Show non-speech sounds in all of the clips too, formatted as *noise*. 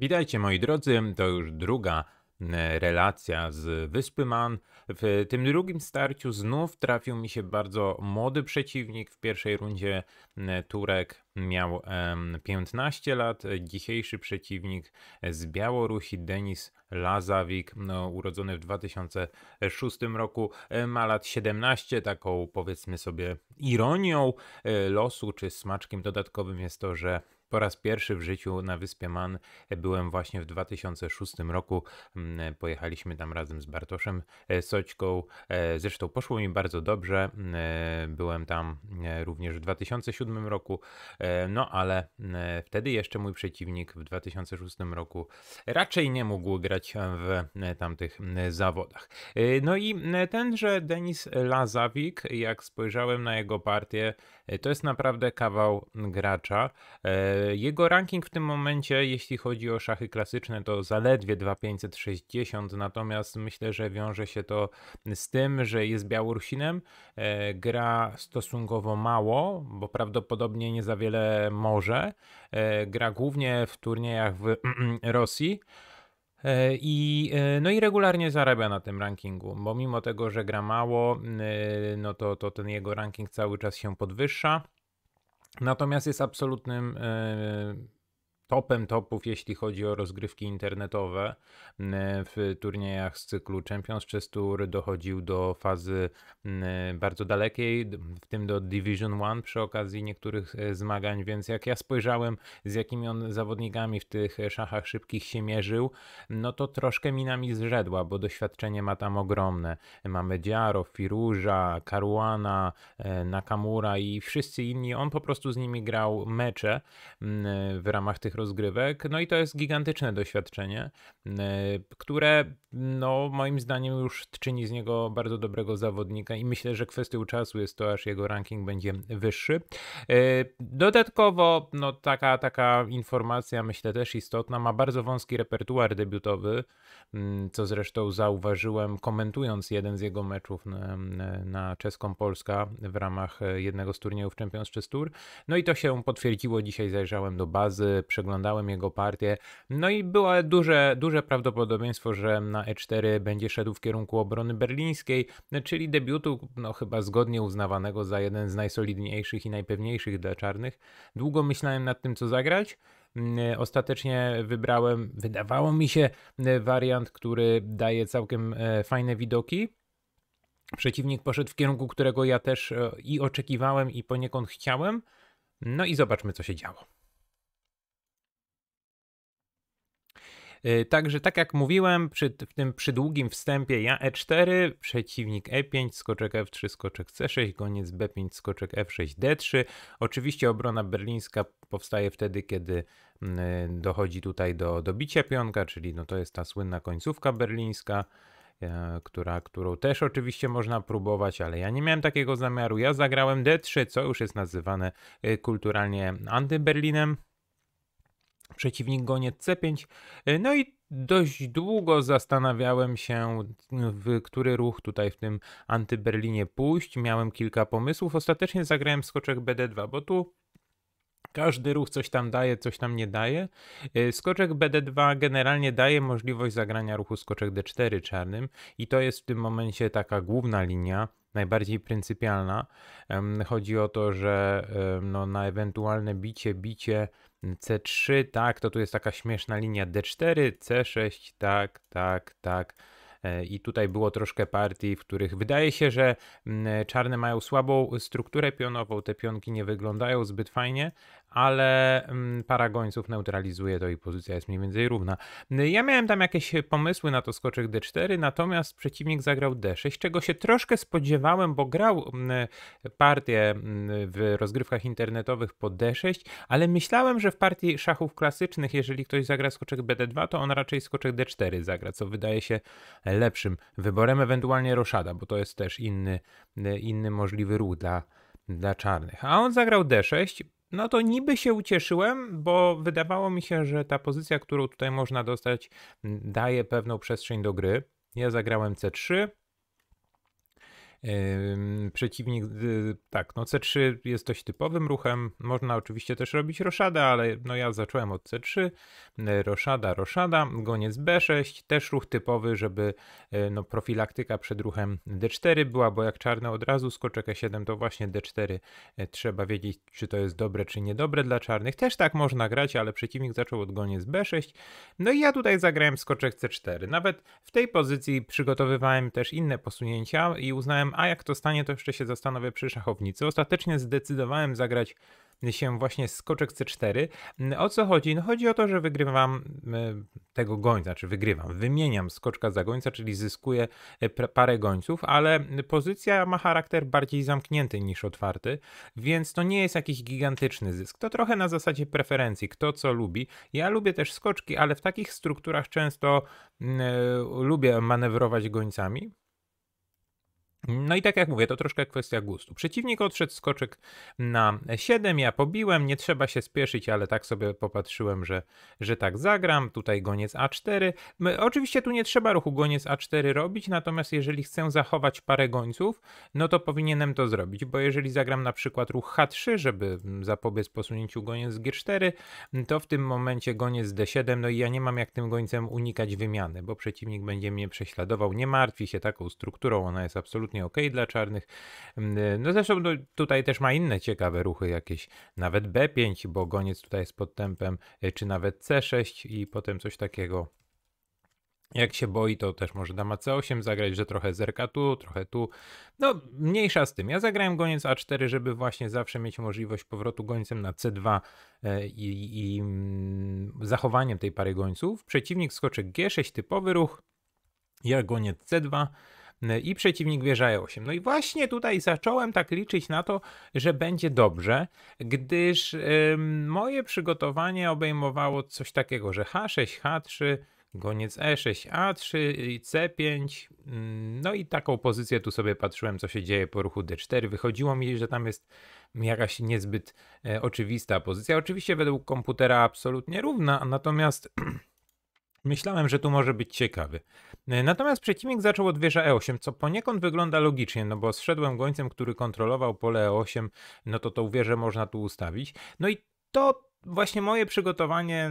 Witajcie moi drodzy, to już druga relacja z Wyspy Man. W tym drugim starciu znów trafił mi się bardzo młody przeciwnik. W pierwszej rundzie Turek miał 15 lat. Dzisiejszy przeciwnik z Białorusi, Denis Lazawik, no, urodzony w 2006 roku, e, ma lat 17. Taką powiedzmy sobie ironią e, losu czy smaczkiem dodatkowym jest to, że po raz pierwszy w życiu na wyspie Man byłem właśnie w 2006 roku. Mm, pojechaliśmy tam razem z Bartoszem e, Soćką. E, zresztą poszło mi bardzo dobrze. E, byłem tam również w 2007 roku, no ale wtedy jeszcze mój przeciwnik w 2006 roku raczej nie mógł grać w tamtych zawodach. No i tenże Denis Lazawik, jak spojrzałem na jego partię, E, to jest naprawdę kawał gracza. E, jego ranking w tym momencie, jeśli chodzi o szachy klasyczne, to zaledwie 2560, natomiast myślę, że wiąże się to z tym, że jest Białorusinem, e, gra stosunkowo mało, bo prawdopodobnie nie za wiele może, gra głównie w turniejach w *clears throat* Rosji. E, I, e, no i regularnie zarabia na tym rankingu, bo mimo tego, że gra mało, e, no to, to ten jego ranking cały czas się podwyższa. Natomiast jest absolutnym topem topów, jeśli chodzi o rozgrywki internetowe w turniejach z cyklu Champions Chess Tour. Dochodził do fazy bardzo dalekiej, w tym do Division One przy okazji niektórych e, zmagań, więc jak ja spojrzałem z jakimi on zawodnikami w tych e, szachach szybkich się mierzył, no to troszkę mi nami zrzedła, bo doświadczenie ma tam ogromne. Mamy Diaro, Firuża, Karuana, e, Nakamura i wszyscy inni. On po prostu z nimi grał mecze w ramach tych rozgrywek rozgrywek. No i to jest gigantyczne doświadczenie, e, które no, moim zdaniem już czyni z niego bardzo dobrego zawodnika i myślę, że kwestią czasu jest to, aż jego ranking będzie wyższy. E, dodatkowo, no, taka, taka informacja, myślę, też istotna, ma bardzo wąski repertuar debiutowy, mm, co zresztą zauważyłem komentując jeden z jego meczów na, na czeską Polska w ramach e, jednego z turniejów Champions Chess Tour. No i to się potwierdziło. Dzisiaj zajrzałem do bazy, przeglądałem przeglądałem jego partię, no i było duże, duże prawdopodobieństwo, że na E4 będzie szedł w kierunku obrony berlińskiej, czyli debiutu, no chyba zgodnie uznawanego za jeden z najsolidniejszych i najpewniejszych dla czarnych. Długo myślałem nad tym, co zagrać. Mm, ostatecznie wybrałem, wydawało mi się, wariant, który daje całkiem e, fajne widoki. Przeciwnik poszedł w kierunku, którego ja też e, i oczekiwałem, i poniekąd chciałem. No i zobaczmy, co się działo. Y, także tak jak mówiłem, przy w tym przydługim wstępie ja E4, przeciwnik E5, skoczek F3, skoczek C6, koniec B5, skoczek F6, D3. Oczywiście obrona berlińska powstaje wtedy, kiedy mm, y, dochodzi tutaj do, dobicia pionka, czyli no to jest ta słynna końcówka berlińska e, która, którą też oczywiście można próbować, ale ja nie miałem takiego zamiaru. Ja zagrałem D3, co już jest nazywane y, kulturalnie antyberlinem przeciwnik gonie C5. No i dość długo zastanawiałem się, w który ruch tutaj w tym antyberlinie pójść. Miałem kilka pomysłów. Ostatecznie zagrałem skoczek BD2, bo tu każdy ruch coś tam daje, coś tam nie daje. Y, skoczek BD2 generalnie daje możliwość zagrania ruchu skoczek D4 czarnym i to jest w tym momencie taka główna linia, najbardziej pryncypialna. Chodzi o to, że no, na ewentualne bicie, bicie C3, tak, to tu jest taka śmieszna linia D4, C6, tak, tak, tak. E, I tutaj było troszkę partii, w których wydaje się, że mm, e, czarne mają słabą strukturę pionową, te pionki nie wyglądają zbyt fajnie, ale mm, para gońców neutralizuje to i pozycja jest mniej więcej równa. Ja miałem tam jakieś pomysły na to skoczek D4, natomiast przeciwnik zagrał D6, czego się troszkę spodziewałem, bo grał mm, partię mm, w rozgrywkach internetowych po D6, ale myślałem, że w partii szachów klasycznych, jeżeli ktoś zagra skoczek BD2, to on raczej skoczek D4 zagra, co wydaje się lepszym wyborem, ewentualnie roszada, bo to jest też inny, inny możliwy ruch dla dla czarnych. A on zagrał D6, no to niby się ucieszyłem, bo wydawało mi się, że ta pozycja, którą tutaj można dostać, daje pewną przestrzeń do gry. Ja zagrałem C3, Przeciwnik, y, tak, no C3 jest dość typowym ruchem. Można oczywiście też robić roszadę ale no ja zacząłem od C3. E, roszada, roszada, goniec B6, też ruch typowy, żeby e, no, profilaktyka przed ruchem D4 była, bo jak czarne od razu skoczek E7, to właśnie D4 e, trzeba wiedzieć, czy to jest dobre, czy niedobre dla czarnych. Też tak można grać, ale przeciwnik zaczął od goniec B6. No i ja tutaj zagrałem skoczek C4. Nawet w tej pozycji przygotowywałem też inne posunięcia i uznałem, a jak to stanie, to jeszcze się zastanowię przy szachownicy. Ostatecznie zdecydowałem zagrać się właśnie skoczek C4. O co chodzi? No chodzi o to, że wygrywam e, tego gońca, czy wygrywam, wymieniam skoczka za gońca, czyli zyskuję e, parę gońców, ale pozycja ma charakter bardziej zamknięty niż otwarty, więc to nie jest jakiś gigantyczny zysk. To trochę na zasadzie preferencji, kto co lubi. Ja lubię też skoczki, ale w takich strukturach często yy, lubię manewrować gońcami. No i tak jak mówię, to troszkę kwestia gustu. Przeciwnik odszedł skoczek na 7, ja pobiłem, nie trzeba się spieszyć, ale tak sobie popatrzyłem, że, że tak zagram. Tutaj goniec A4. My, oczywiście tu nie trzeba ruchu goniec A4 robić, natomiast jeżeli chcę zachować parę gońców, no to powinienem to zrobić, bo jeżeli zagram na przykład ruch H3, żeby zapobiec posunięciu goniec G4, to w tym momencie goniec D7, no i ja nie mam jak tym gońcem unikać wymiany, bo przeciwnik będzie mnie prześladował. Nie martwi się taką strukturą, ona jest absolutnie absolutnie ok dla czarnych. Mm, y, no zresztą no, tutaj też ma inne ciekawe ruchy jakieś, nawet B5, bo goniec tutaj jest pod tempem, y, czy nawet C6 i potem coś takiego. Jak się boi, to też może dama C8 zagrać, że trochę zerka tu, trochę tu. No, mniejsza z tym. Ja zagrałem goniec A4, żeby właśnie zawsze mieć możliwość powrotu gońcem na C2 y, i, i mm, zachowaniem tej pary gońców. Przeciwnik skoczy G6, typowy ruch. Ja goniec C2. Y, i przeciwnik wieża 8. No i właśnie tutaj zacząłem tak liczyć na to, że będzie dobrze, gdyż moje przygotowanie obejmowało coś takiego, że H6, H3, goniec E6, A3, C5, no i taką pozycję tu sobie patrzyłem, co się dzieje po ruchu D4. Wychodziło mi, że tam jest jakaś niezbyt e, oczywista pozycja. Oczywiście według komputera absolutnie równa, natomiast *clears throat* Myślałem, że tu może być ciekawy. E, natomiast przeciwnik zaczął od wieża E8, co poniekąd wygląda logicznie, no bo zszedłem gońcem, który kontrolował pole E8, no to tą wieżę można tu ustawić. No i to właśnie moje przygotowanie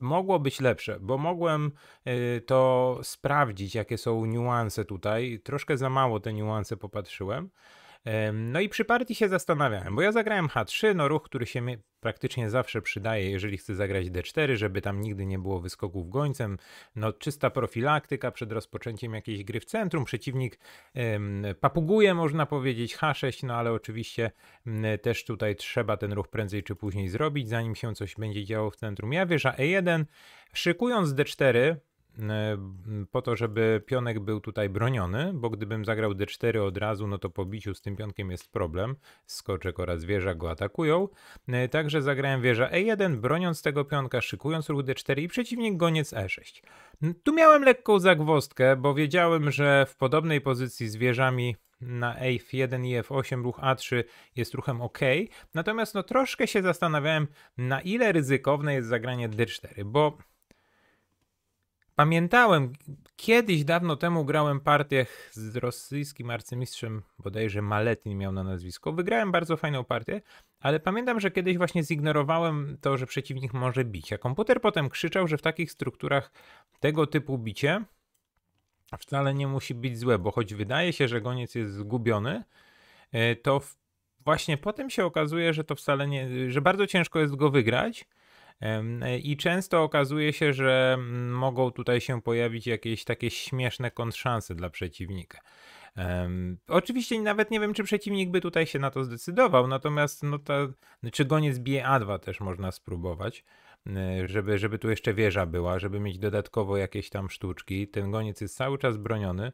mogło być lepsze, bo mogłem e, to sprawdzić, jakie są niuanse tutaj. Troszkę za mało te niuanse popatrzyłem. No i przy partii się zastanawiałem, bo ja zagrałem H3, no ruch, który się praktycznie zawsze przydaje, jeżeli chcę zagrać D4, żeby tam nigdy nie było wyskoków gońcem. No czysta profilaktyka przed rozpoczęciem jakiejś gry w centrum. Przeciwnik ym, papuguje, można powiedzieć, H6, no ale oczywiście też tutaj trzeba ten ruch prędzej czy później zrobić, zanim się coś będzie działo w centrum. Ja wieża E1, szykując D4, po to, żeby pionek był tutaj broniony, bo gdybym zagrał d4 od razu, no to po biciu z tym pionkiem jest problem. Skoczek oraz wieża go atakują. E, także zagrałem wieża e1, broniąc tego pionka, szykując ruch d4 i przeciwnik goniec e6. Tu miałem lekką zagwostkę, bo wiedziałem, że w podobnej pozycji z wieżami na F1 e i F8 ruch A3 jest ruchem OK. Natomiast no troszkę się zastanawiałem, na ile ryzykowne jest zagranie D4, bo Pamiętałem, kiedyś dawno temu grałem partię z rosyjskim arcymistrzem, bodajże Maletin miał na nazwisko. Wygrałem bardzo fajną partię, ale pamiętam, że kiedyś właśnie zignorowałem to, że przeciwnik może bić. A komputer potem krzyczał, że w takich strukturach tego typu bicie wcale nie musi być złe, bo choć wydaje się, że goniec jest zgubiony, e, to właśnie potem się okazuje, że to wcale nie, że bardzo ciężko jest go wygrać E, I często okazuje się, że mm, mogą tutaj się pojawić jakieś takie śmieszne kontrszanse dla przeciwnika. Um, oczywiście nawet nie wiem, czy przeciwnik by tutaj się na to zdecydował, natomiast no ta, czy goniec bije A2 też można spróbować. E, żeby, żeby tu jeszcze wieża była, żeby mieć dodatkowo jakieś tam sztuczki. Ten goniec jest cały czas broniony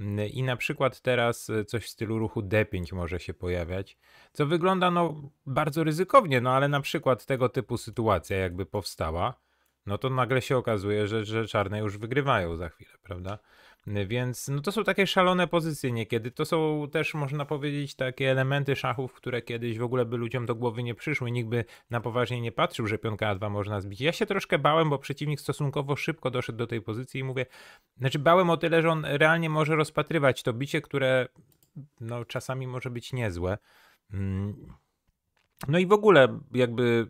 mm, i na przykład teraz e, coś w stylu ruchu D5 może się pojawiać, co wygląda no bardzo ryzykownie, no ale na przykład tego typu sytuacja jakby powstała, no to nagle się okazuje, że, że czarne już wygrywają za chwilę, prawda? Więc no to są takie szalone pozycje niekiedy. To są też, można powiedzieć, takie elementy szachów, które kiedyś w ogóle by ludziom do głowy nie przyszły. Nikt by na poważnie nie patrzył, że pionka A2 można zbić. Ja się troszkę bałem, bo przeciwnik stosunkowo szybko doszedł do tej pozycji i mówię, znaczy bałem o tyle, że on realnie może rozpatrywać to bicie, które no, czasami może być niezłe. Mm. No i w ogóle jakby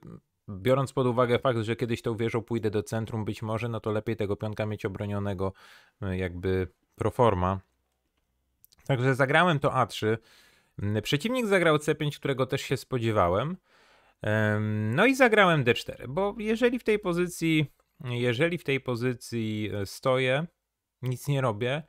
biorąc pod uwagę fakt, że kiedyś tą wieżą pójdę do centrum być może, no to lepiej tego pionka mieć obronionego y, jakby pro forma. Także zagrałem to A3. Mm, przeciwnik zagrał C5, którego też się spodziewałem. No i zagrałem D4, bo jeżeli w tej pozycji, jeżeli w tej pozycji e, stoję, nic nie robię,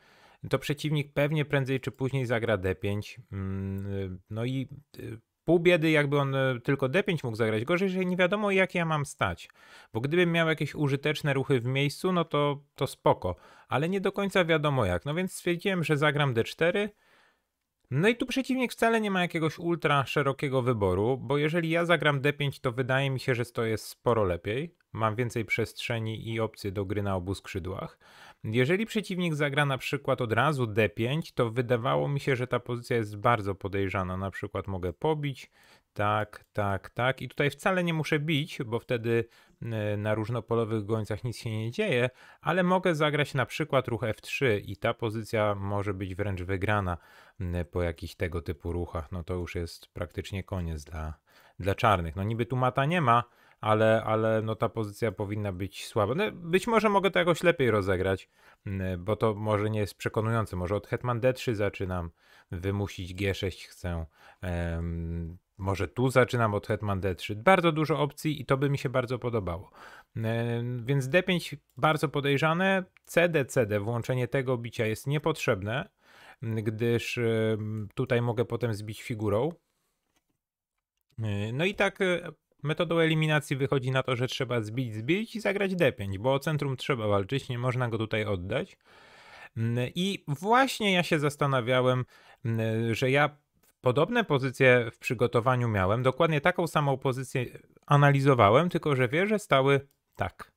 to przeciwnik pewnie prędzej czy później zagra D5. Mm, y, no i y, Pół biedy, jakby on e, tylko D5 mógł zagrać. Gorzej, że nie wiadomo, jak ja mam stać. Bo gdybym miał jakieś użyteczne ruchy w miejscu, no to, to spoko. Ale nie do końca wiadomo jak. No więc stwierdziłem, że zagram D4. No i tu przeciwnik wcale nie ma jakiegoś ultra szerokiego wyboru, bo jeżeli ja zagram D5, to wydaje mi się, że to jest sporo lepiej. Mam więcej przestrzeni i opcji do gry na obu skrzydłach. Jeżeli przeciwnik zagra na przykład od razu D5, to wydawało mi się, że ta pozycja jest bardzo podejrzana. Na przykład mogę pobić, tak, tak, tak. I tutaj wcale nie muszę bić, bo wtedy e, na różnopolowych gońcach nic się nie dzieje, ale mogę zagrać na przykład ruch F3 i ta pozycja może być wręcz wygrana po jakichś tego typu ruchach. No to już jest praktycznie koniec dla, dla czarnych. No niby tu mata nie ma, ale, ale no ta pozycja powinna być słaba. No, być może mogę to jakoś lepiej rozegrać, mm, bo to może nie jest przekonujące. Może od Hetman D3 zaczynam wymusić G6 chcę. Um, może tu zaczynam od Hetman D3. Bardzo dużo opcji i to by mi się bardzo podobało. Więc D5 bardzo podejrzane. CD, CD, włączenie tego bicia jest niepotrzebne, mm, gdyż tutaj mogę potem zbić figurą. Y, no i tak e, Metodą eliminacji wychodzi na to, że trzeba zbić, zbić i zagrać D5, bo o centrum trzeba walczyć, nie można go tutaj oddać. Mm, I właśnie ja się zastanawiałem, mm, że ja podobne pozycje w przygotowaniu miałem, dokładnie taką samą pozycję analizowałem, tylko że wieże stały tak.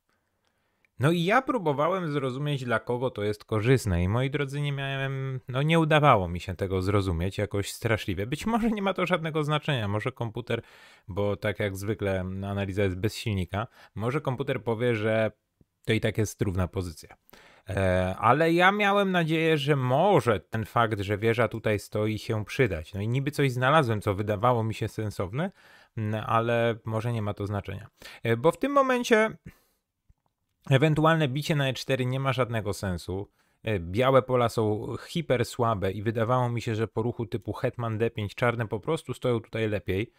No i ja próbowałem zrozumieć, dla kogo to jest korzystne. I moi drodzy, nie miałem, no nie udawało mi się tego zrozumieć jakoś straszliwie. Być może nie ma to żadnego znaczenia. Może komputer, bo tak jak zwykle no, analiza jest bez silnika, może komputer powie, że to i tak jest równa pozycja. E, ale ja miałem nadzieję, że może ten fakt, że wieża tutaj stoi, się przydać. No i niby coś znalazłem, co wydawało mi się sensowne, no ale może nie ma to znaczenia. E, bo w tym momencie Ewentualne bicie na E4 nie ma żadnego sensu. E, białe pola są hiper słabe i wydawało mi się, że po ruchu typu Hetman D5 czarne po prostu stoją tutaj lepiej.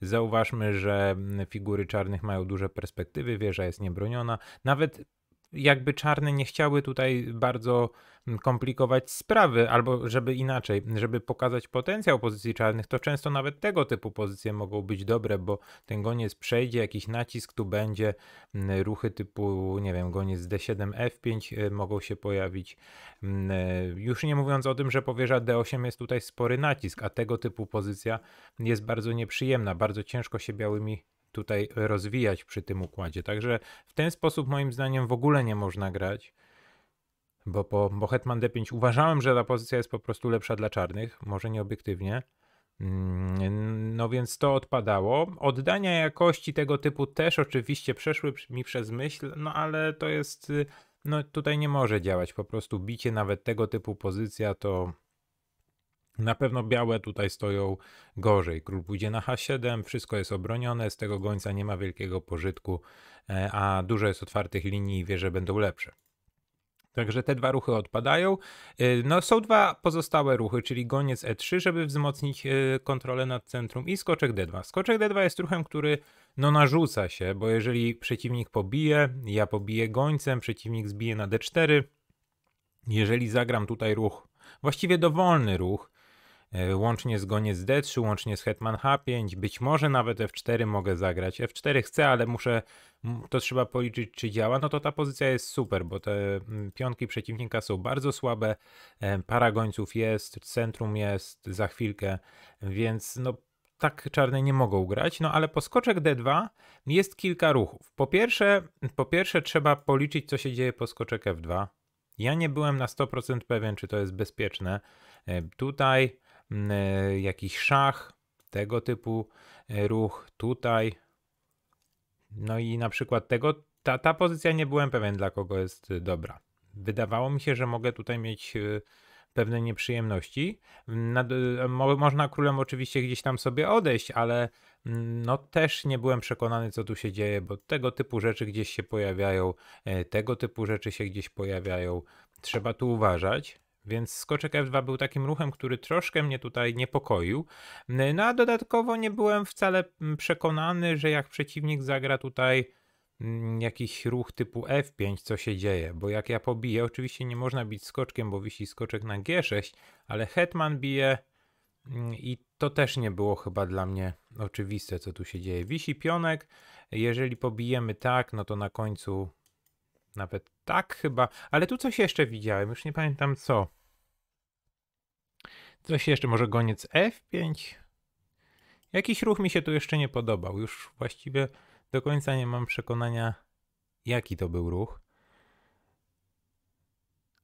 Zauważmy, że mm, figury czarnych mają duże perspektywy, wieża jest niebroniona. Nawet jakby czarne nie chciały tutaj bardzo mm, komplikować sprawy, albo żeby inaczej, żeby pokazać potencjał pozycji czarnych, to często nawet tego typu pozycje mogą być dobre, bo ten goniec przejdzie, jakiś nacisk tu będzie, mm, ruchy typu, nie wiem, goniec D7, F5 y, mogą się pojawić. Mm, y, już nie mówiąc o tym, że powierza D8 jest tutaj spory nacisk, a tego typu pozycja jest bardzo nieprzyjemna, bardzo ciężko się białymi tutaj rozwijać przy tym układzie. Także w ten sposób moim zdaniem w ogóle nie można grać, bo po bo Hetman D5 uważałem, że ta pozycja jest po prostu lepsza dla czarnych, może nie obiektywnie. Mm, no więc to odpadało. Oddania jakości tego typu też oczywiście przeszły mi przez myśl, no ale to jest, y, no tutaj nie może działać. Po prostu bicie nawet tego typu pozycja to na pewno białe tutaj stoją gorzej. Król pójdzie na H7, wszystko jest obronione, z tego gońca nie ma wielkiego pożytku, e, a dużo jest otwartych linii i wieże będą lepsze. Także te dwa ruchy odpadają. E, no, są dwa pozostałe ruchy, czyli goniec E3, żeby wzmocnić e, kontrolę nad centrum i skoczek D2. Skoczek D2 jest ruchem, który no, narzuca się, bo jeżeli przeciwnik pobije, ja pobiję gońcem, przeciwnik zbije na D4. Jeżeli zagram tutaj ruch, właściwie dowolny ruch, E, łącznie z Goniec D3, łącznie z Hetman H5, być może nawet F4 mogę zagrać. F4 chcę, ale muszę, to trzeba policzyć czy działa, no to ta pozycja jest super, bo te pionki przeciwnika są bardzo słabe, e, para gońców jest, centrum jest za chwilkę, więc no tak czarne nie mogą grać, no ale po skoczek D2 jest kilka ruchów. Po pierwsze, po pierwsze trzeba policzyć, co się dzieje po skoczek F2. Ja nie byłem na 100% pewien, czy to jest bezpieczne. E, tutaj Mm, e, jakiś szach, tego typu e, ruch tutaj. No i na przykład tego, ta, ta pozycja nie byłem pewien dla kogo jest e, dobra. Wydawało mi się, że mogę tutaj mieć pewne nieprzyjemności. Mm, nad, mo, można królem oczywiście gdzieś tam sobie odejść, ale mm, no też nie byłem przekonany, co tu się dzieje, bo tego typu rzeczy gdzieś się pojawiają, tego typu rzeczy się gdzieś pojawiają. Trzeba tu uważać. Więc skoczek F2 był takim ruchem, który troszkę mnie tutaj niepokoił. No a dodatkowo nie byłem wcale przekonany, że jak przeciwnik zagra tutaj jakiś ruch typu F5, co się dzieje, bo jak ja pobiję, oczywiście nie można bić skoczkiem, bo wisi skoczek na G6, ale hetman bije i to też nie było chyba dla mnie oczywiste, co tu się dzieje. Wisi pionek, jeżeli pobijemy tak, no to na końcu nawet tak chyba, ale tu coś jeszcze widziałem, już nie pamiętam co. Coś jeszcze, może goniec F5? Jakiś ruch mi się tu jeszcze nie podobał. Już właściwie do końca nie mam przekonania, jaki to był ruch.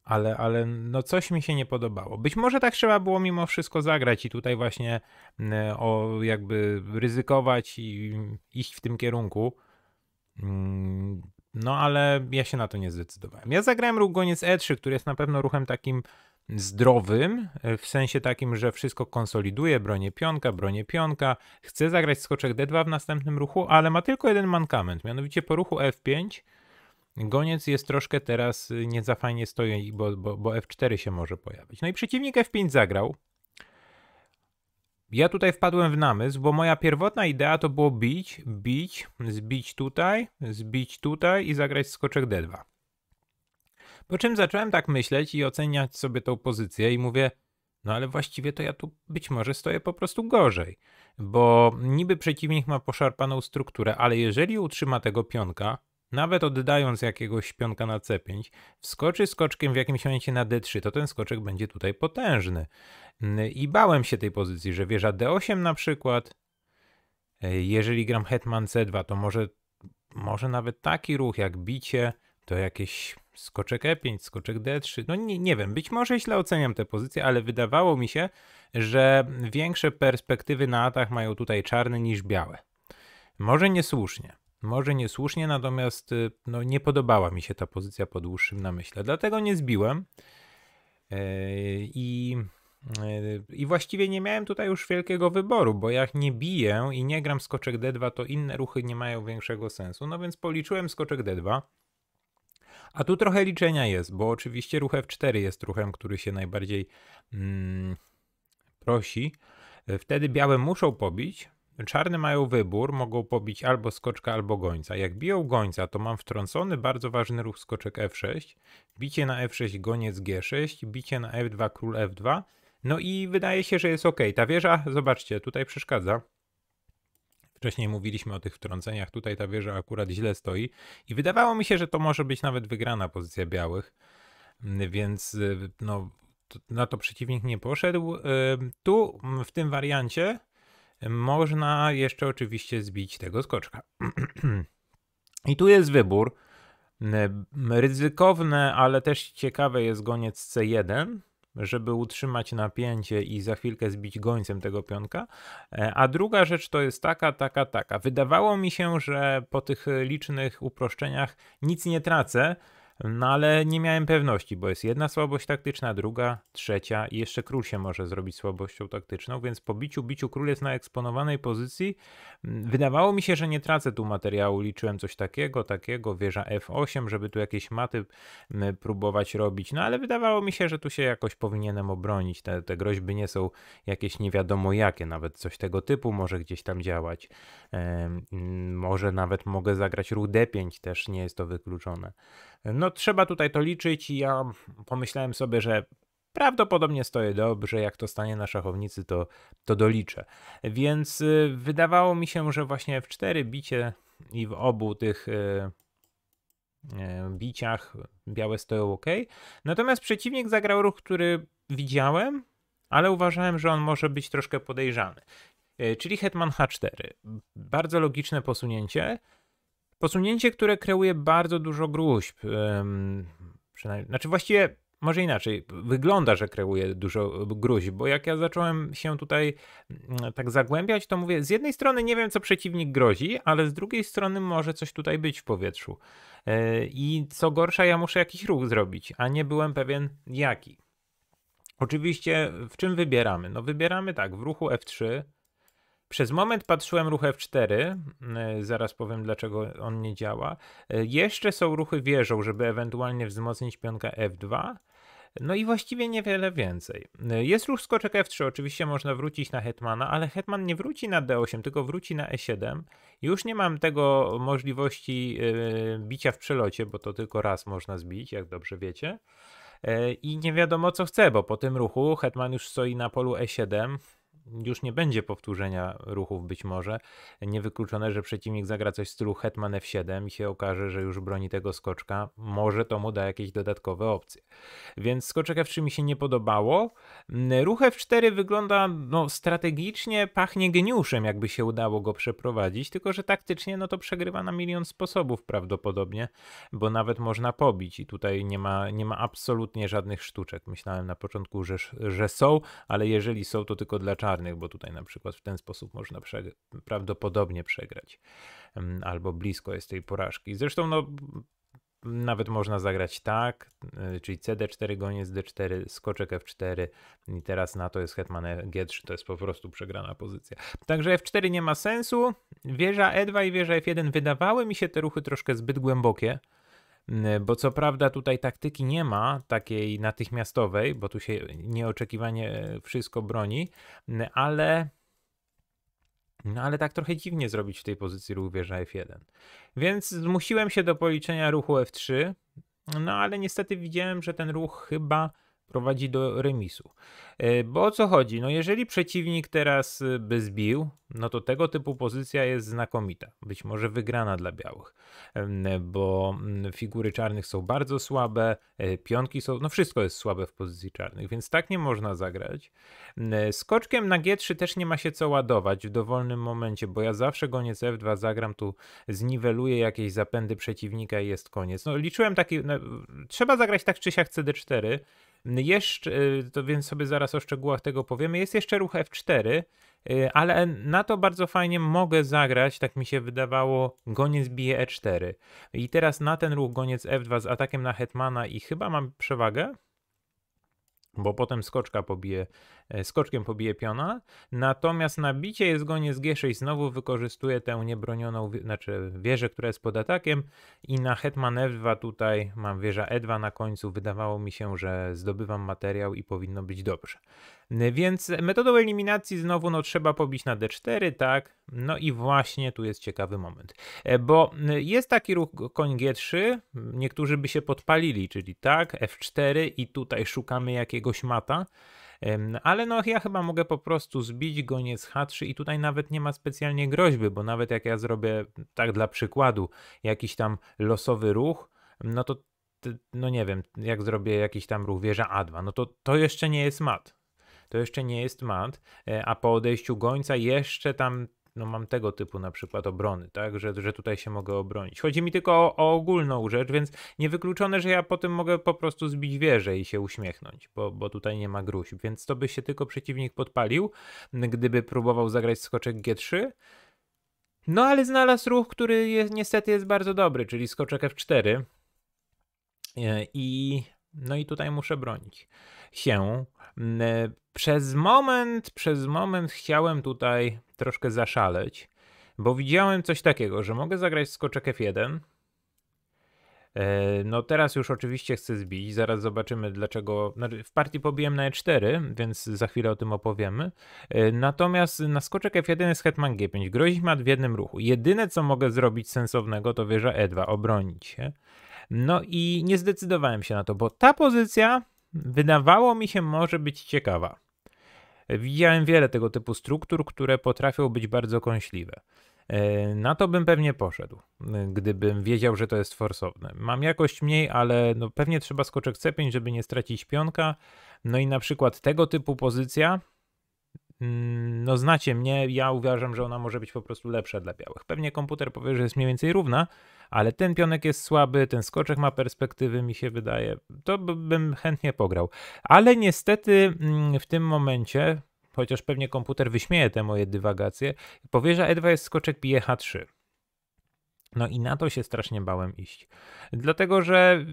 Ale, ale no coś mi się nie podobało. Być może tak trzeba było mimo wszystko zagrać i tutaj właśnie mm, o jakby ryzykować i iść w tym kierunku. Mm, no ale ja się na to nie zdecydowałem. Ja zagrałem ruch goniec E3, który jest na pewno ruchem takim zdrowym, e, w sensie takim, że wszystko konsoliduje, Bronię pionka, bronię pionka, chce zagrać skoczek D2 w następnym ruchu, ale ma tylko jeden mankament, mianowicie po ruchu F5 goniec jest troszkę teraz y, nie za fajnie stoi, bo, bo, bo F4 się może pojawić. No i przeciwnik F5 zagrał. Ja tutaj wpadłem w namysł, bo moja pierwotna idea to było bić, bić, zbić tutaj, zbić tutaj i zagrać skoczek D2. Po czym zacząłem tak myśleć i oceniać sobie tą pozycję i mówię, no ale właściwie to ja tu być może stoję po prostu gorzej, bo niby przeciwnik ma poszarpaną strukturę, ale jeżeli utrzyma tego pionka, nawet oddając jakiegoś pionka na C5, wskoczy skoczkiem w jakimś momencie na D3, to ten skoczek będzie tutaj potężny. I bałem się tej pozycji, że wieża D8 na przykład, jeżeli gram hetman C2, to może, może nawet taki ruch jak bicie, to jakieś skoczek E5, skoczek D3. No nie, nie wiem, być może źle oceniam te pozycje, ale wydawało mi się, że większe perspektywy na atak mają tutaj czarne niż białe. Może niesłusznie. Może niesłusznie, natomiast y, no, nie podobała mi się ta pozycja po dłuższym namyśle. Dlatego nie zbiłem. E, I, e, I właściwie nie miałem tutaj już wielkiego wyboru, bo jak nie biję i nie gram skoczek D2, to inne ruchy nie mają większego sensu. No więc policzyłem skoczek D2. A tu trochę liczenia jest, bo oczywiście ruch F4 jest ruchem, który się najbardziej mm, prosi. E, wtedy białe muszą pobić, Czarne mają wybór, mogą pobić albo skoczka, albo gońca. Jak biją gońca, to mam wtrącony bardzo ważny ruch skoczek f6, bicie na f6, goniec g6, bicie na f2, król f2. No i wydaje się, że jest ok. Ta wieża, zobaczcie, tutaj przeszkadza. Wcześniej mówiliśmy o tych wtrąceniach, tutaj ta wieża akurat źle stoi i wydawało mi się, że to może być nawet wygrana pozycja białych, mm, więc y, no, na to przeciwnik nie poszedł. Y, tu mm, w tym wariancie y, można jeszcze oczywiście zbić tego skoczka. *clears throat* I tu jest wybór. Ryzykowne, ale też ciekawe jest goniec C1 żeby utrzymać napięcie i za chwilkę zbić gońcem tego pionka. E, a druga rzecz to jest taka, taka, taka. Wydawało mi się, że po tych licznych uproszczeniach nic nie tracę, no ale nie miałem pewności, bo jest jedna słabość taktyczna, druga, trzecia i jeszcze król się może zrobić słabością taktyczną, więc po biciu, biciu król jest na eksponowanej pozycji. Mm, wydawało mi się, że nie tracę tu materiału, liczyłem coś takiego, takiego, wieża f8, żeby tu jakieś maty mm, próbować robić, no ale wydawało mi się, że tu się jakoś powinienem obronić, te, te groźby nie są jakieś nie wiadomo jakie, nawet coś tego typu może gdzieś tam działać. Mm, może nawet mogę zagrać ruch d5, też nie jest to wykluczone. No trzeba tutaj to liczyć i ja pomyślałem sobie, że prawdopodobnie stoję dobrze, jak to stanie na szachownicy, to, to doliczę. Więc y, wydawało mi się, że właśnie w cztery bicie i w obu tych y, y, biciach białe stoją ok. Natomiast przeciwnik zagrał ruch, który widziałem, ale uważałem, że on może być troszkę podejrzany. Czyli hetman h4. Bardzo logiczne posunięcie. Posunięcie, które kreuje bardzo dużo gruźb. przynajmniej, znaczy właściwie może inaczej, wygląda, że kreuje dużo gruźb, bo jak ja zacząłem się tutaj mm, tak zagłębiać, to mówię, z jednej strony nie wiem, co przeciwnik grozi, ale z drugiej strony może coś tutaj być w powietrzu. E, I co gorsza, ja muszę jakiś ruch zrobić, a nie byłem pewien jaki. Oczywiście, w czym wybieramy? No, wybieramy tak, w ruchu F3 przez moment patrzyłem ruch F4, mm, e, zaraz powiem dlaczego on nie działa. E, jeszcze są ruchy wieżą, żeby ewentualnie wzmocnić pionka F2. No i właściwie niewiele więcej. E, jest ruch skoczek F3, oczywiście można wrócić na Hetmana, ale Hetman nie wróci na D8, tylko wróci na E7. Już nie mam tego możliwości bicia w przelocie, bo to tylko raz można zbić, jak dobrze wiecie. I nie wiadomo co chce, bo po tym ruchu Hetman już stoi na polu E7, już nie będzie powtórzenia ruchów być może. Niewykluczone, że przeciwnik zagra coś w stylu Hetman F7 i się okaże, że już broni tego skoczka. Może to mu da jakieś dodatkowe opcje. Więc skoczek F3 mi się nie podobało. Mm, ruch F4 wygląda no, strategicznie, pachnie geniuszem, jakby się udało go przeprowadzić, tylko że taktycznie no to przegrywa na milion sposobów prawdopodobnie, bo nawet można pobić i tutaj nie ma, nie ma absolutnie żadnych sztuczek. Myślałem na początku, że, że są, ale jeżeli są, to tylko dla czasu karnych, bo tutaj na przykład w ten sposób można prawdopodobnie przegrać albo blisko jest tej porażki. Zresztą no, nawet można zagrać tak, y, czyli CD4 goniec D4, skoczek F4 i teraz na to jest hetman G3, to jest po prostu przegrana pozycja. Także F4 nie ma sensu, wieża E2 i wieża F1 wydawały mi się te ruchy troszkę zbyt głębokie, bo co prawda tutaj taktyki nie ma takiej natychmiastowej, bo tu się nieoczekiwanie e, wszystko broni, ale no ale tak trochę dziwnie zrobić w tej pozycji ruch wieża F1. Więc zmusiłem się do policzenia ruchu F3, no ale niestety widziałem, że ten ruch chyba prowadzi do remisu. E, bo o co chodzi? No jeżeli przeciwnik teraz e, by zbił, no to tego typu pozycja jest znakomita. Być może wygrana dla białych, bo mm, figury czarnych są bardzo słabe, e, pionki są, no wszystko jest słabe w pozycji czarnych, więc tak nie można zagrać. Skoczkiem na G3 też nie ma się co ładować w dowolnym momencie, bo ja zawsze goniec F2 zagram, tu zniweluję jakieś zapędy przeciwnika i jest koniec. No liczyłem taki, no, trzeba zagrać tak czy siak CD4, jeszcze, y, to więc sobie zaraz o szczegółach tego powiemy. Jest jeszcze ruch F4, y, ale na to bardzo fajnie mogę zagrać, tak mi się wydawało, goniec bije E4. I teraz na ten ruch goniec F2 z atakiem na Hetmana i chyba mam przewagę, bo potem skoczka pobije E, skoczkiem pobije piona. Natomiast nabicie jest gonie z G6 znowu wykorzystuje tę niebronioną, znaczy wieżę, która jest pod atakiem i na hetman F2 tutaj mam wieża E2 na końcu. Wydawało mi się, że zdobywam materiał i powinno być dobrze. Więc metodą eliminacji znowu no, trzeba pobić na D4, tak? No i właśnie tu jest ciekawy moment, e, bo jest taki ruch koń G3, niektórzy by się podpalili, czyli tak, F4 i tutaj szukamy jakiegoś mata. Ale no ja chyba mogę po prostu zbić go nie h i tutaj nawet nie ma specjalnie groźby, bo nawet jak ja zrobię, tak dla przykładu, jakiś tam losowy ruch, no to no nie wiem, jak zrobię jakiś tam ruch wieża A2, no to to jeszcze nie jest mat. To jeszcze nie jest mat, e, a po odejściu gońca jeszcze tam no mam tego typu na przykład obrony, tak, że, że tutaj się mogę obronić. Chodzi mi tylko o, o ogólną rzecz, więc niewykluczone, że ja potem mogę po prostu zbić wieżę i się uśmiechnąć, bo, bo tutaj nie ma gruźb, więc to by się tylko przeciwnik podpalił, gdyby próbował zagrać skoczek G3, no ale znalazł ruch, który jest, niestety jest bardzo dobry, czyli skoczek F4 e, i no i tutaj muszę bronić się. Mm, e, przez moment, przez moment chciałem tutaj troszkę zaszaleć, bo widziałem coś takiego, że mogę zagrać skoczek F1. E, no teraz już oczywiście chcę zbić, zaraz zobaczymy dlaczego. Znaczy, w partii pobiłem na E4, więc za chwilę o tym opowiemy. E, natomiast na skoczek F1 jest hetman G5, grozić mat w jednym ruchu. Jedyne co mogę zrobić sensownego to wieża E2, obronić się. No i nie zdecydowałem się na to, bo ta pozycja wydawało mi się może być ciekawa. Widziałem wiele tego typu struktur, które potrafią być bardzo kąśliwe. E, na to bym pewnie poszedł, e, gdybym wiedział, że to jest forsowne. Mam jakość mniej, ale no pewnie trzeba skoczek C5, żeby nie stracić pionka. No i na przykład tego typu pozycja Mm, no znacie mnie, ja uważam, że ona może być po prostu lepsza dla białych. Pewnie komputer powie, że jest mniej więcej równa, ale ten pionek jest słaby, ten skoczek ma perspektywy, mi się wydaje. To bym chętnie pograł. Ale niestety mm, w tym momencie, chociaż pewnie komputer wyśmieje te moje dywagacje, powie, że E2 jest skoczek pije H3. No i na to się strasznie bałem iść. Dlatego, że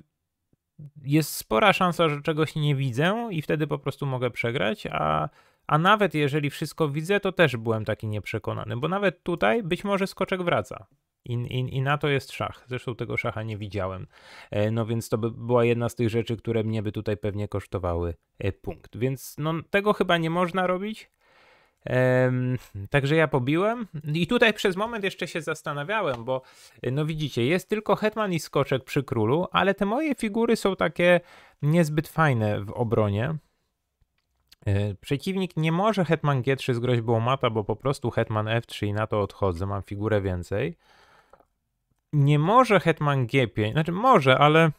jest spora szansa, że czegoś nie widzę i wtedy po prostu mogę przegrać, a, a nawet jeżeli wszystko widzę, to też byłem taki nieprzekonany, bo nawet tutaj być może skoczek wraca. I, i, I, na to jest szach. Zresztą tego szacha nie widziałem. E, no więc to by była jedna z tych rzeczy, które mnie by tutaj pewnie kosztowały e, punkt. Więc no, tego chyba nie można robić, Także ja pobiłem i tutaj przez moment jeszcze się zastanawiałem, bo e, no widzicie, jest tylko hetman i skoczek przy królu, ale te moje figury są takie niezbyt fajne w obronie. E, przeciwnik nie może hetman g3 z groźbą mata, bo po prostu hetman f3 i na to odchodzę, mam figurę więcej. Nie może hetman g5, znaczy może, ale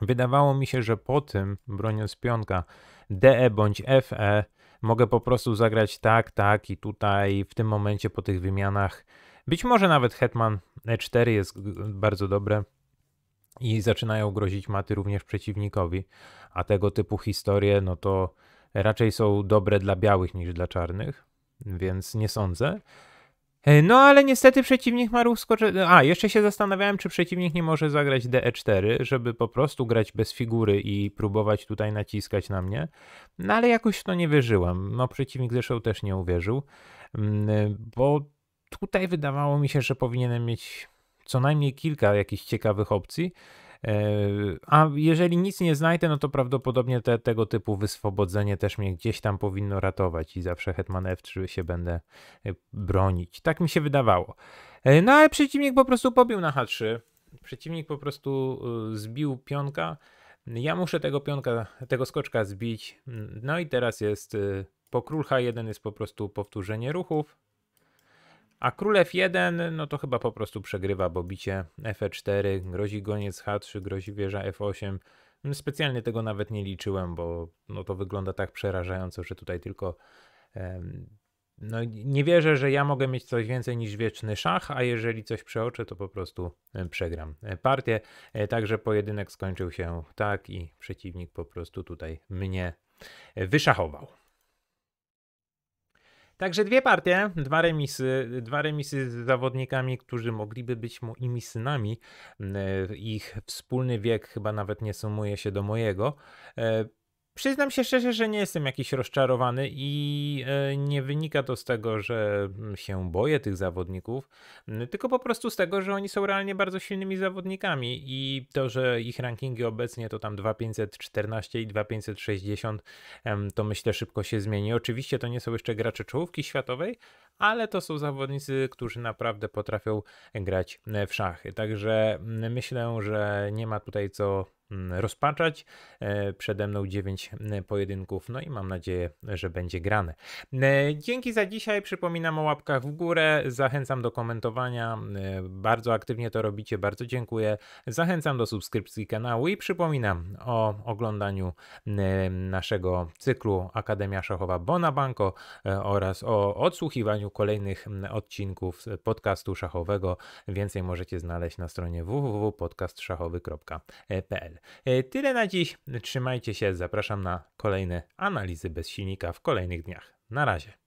wydawało mi się, że po tym broniąc pionka DE bądź FE mogę po prostu zagrać tak, tak i tutaj w tym momencie po tych wymianach. Być może nawet Hetman E4 jest bardzo dobre i zaczynają grozić maty również przeciwnikowi, a tego typu historie no to raczej są dobre dla białych niż dla czarnych, więc nie sądzę. E, no ale niestety przeciwnik ma ruch skoczenia. A, jeszcze się zastanawiałem, czy przeciwnik nie może zagrać DE4, żeby po prostu grać bez figury i próbować tutaj naciskać na mnie. No ale jakoś w to nie wierzyłem. No przeciwnik zresztą też nie uwierzył, mm, e, bo tutaj wydawało mi się, że powinienem mieć co najmniej kilka jakichś ciekawych opcji. E, a jeżeli nic nie znajdę, no to prawdopodobnie te, tego typu wyswobodzenie też mnie gdzieś tam powinno ratować i zawsze Hetman F3 się będę e, bronić. Tak mi się wydawało. E, no ale przeciwnik po prostu pobił na H3. Przeciwnik po prostu zbił pionka. Ja muszę tego pionka, tego skoczka zbić. No i teraz jest po król H1 jest po prostu powtórzenie ruchów. A król F1, no to chyba po prostu przegrywa, bo bicie F4, e grozi goniec H3, grozi wieża F8. No, specjalnie tego nawet nie liczyłem, bo no to wygląda tak przerażająco, że tutaj tylko no, nie wierzę, że ja mogę mieć coś więcej niż wieczny szach, a jeżeli coś przeoczę, to po prostu e, przegram e, partię. Także pojedynek skończył się tak i przeciwnik po prostu tutaj mnie wyszachował. Także dwie partie, dwa remisy, dwa remisy z zawodnikami, którzy mogliby być moimi synami. E, ich wspólny wiek chyba nawet nie sumuje się do mojego. E, Przyznam się szczerze, że nie jestem jakiś rozczarowany i e, nie wynika to z tego, że mm, się boję tych zawodników, tylko po prostu z tego, że oni są realnie bardzo silnymi zawodnikami i to, że ich rankingi obecnie to tam 2514 i 2560, to myślę szybko się zmieni. Oczywiście to nie są jeszcze gracze czołówki światowej, ale to są zawodnicy, którzy naprawdę potrafią grać e, w szachy. Także myślę, że nie ma tutaj co Mm, rozpaczać. E, przede mną 9 e, pojedynków, no i mam nadzieję, że będzie grane. E, dzięki za dzisiaj. Przypominam o łapkach w górę. Zachęcam do komentowania. Bardzo aktywnie to robicie. Bardzo dziękuję. Zachęcam do subskrypcji kanału i przypominam o oglądaniu naszego cyklu Akademia Szachowa Bonabanko oraz o odsłuchiwaniu kolejnych odcinków podcastu szachowego. Więcej możecie znaleźć na stronie www.podcastszachowy.pl. E, tyle na dziś. Trzymajcie się. Zapraszam na kolejne analizy bez silnika w kolejnych dniach. Na razie.